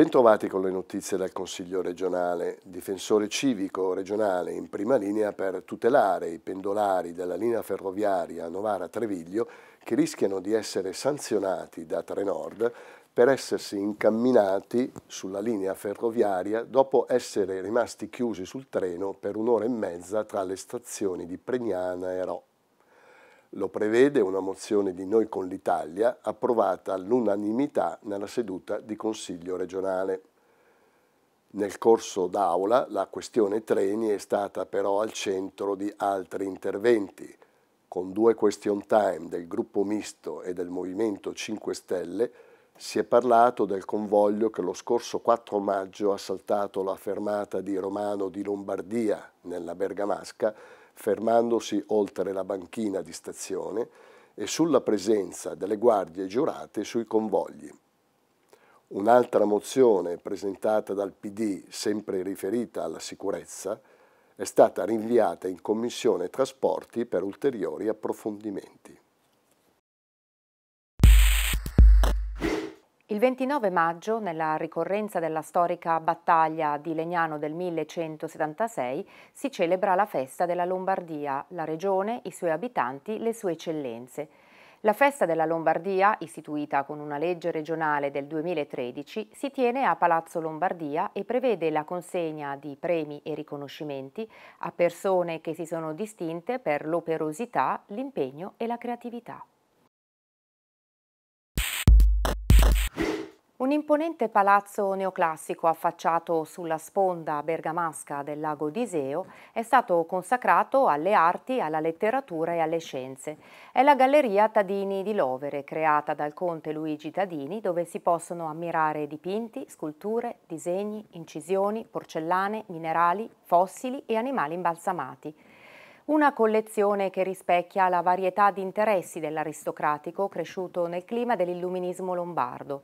Bentrovati con le notizie dal Consiglio regionale. Difensore civico regionale in prima linea per tutelare i pendolari della linea ferroviaria Novara-Treviglio che rischiano di essere sanzionati da Trenord per essersi incamminati sulla linea ferroviaria dopo essere rimasti chiusi sul treno per un'ora e mezza tra le stazioni di Pregnana e Ro. Lo prevede una mozione di Noi con l'Italia approvata all'unanimità nella seduta di Consiglio regionale. Nel corso d'aula la questione treni è stata però al centro di altri interventi, con due question time del gruppo misto e del Movimento 5 Stelle si è parlato del convoglio che lo scorso 4 maggio ha saltato la fermata di Romano di Lombardia, nella Bergamasca, fermandosi oltre la banchina di stazione e sulla presenza delle guardie giurate sui convogli. Un'altra mozione presentata dal PD, sempre riferita alla sicurezza, è stata rinviata in Commissione Trasporti per ulteriori approfondimenti. Il 29 maggio, nella ricorrenza della storica battaglia di Legnano del 1176, si celebra la festa della Lombardia, la regione, i suoi abitanti, le sue eccellenze. La festa della Lombardia, istituita con una legge regionale del 2013, si tiene a Palazzo Lombardia e prevede la consegna di premi e riconoscimenti a persone che si sono distinte per l'operosità, l'impegno e la creatività. Un imponente palazzo neoclassico affacciato sulla sponda bergamasca del lago d'Iseo è stato consacrato alle arti, alla letteratura e alle scienze. È la Galleria Tadini di Lovere, creata dal conte Luigi Tadini, dove si possono ammirare dipinti, sculture, disegni, incisioni, porcellane, minerali, fossili e animali imbalsamati. Una collezione che rispecchia la varietà di interessi dell'aristocratico cresciuto nel clima dell'illuminismo lombardo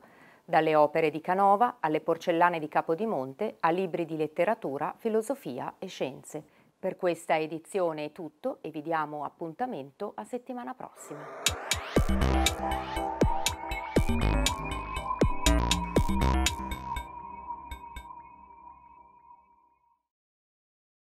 dalle opere di Canova alle porcellane di Capodimonte a libri di letteratura, filosofia e scienze. Per questa edizione è tutto e vi diamo appuntamento a settimana prossima.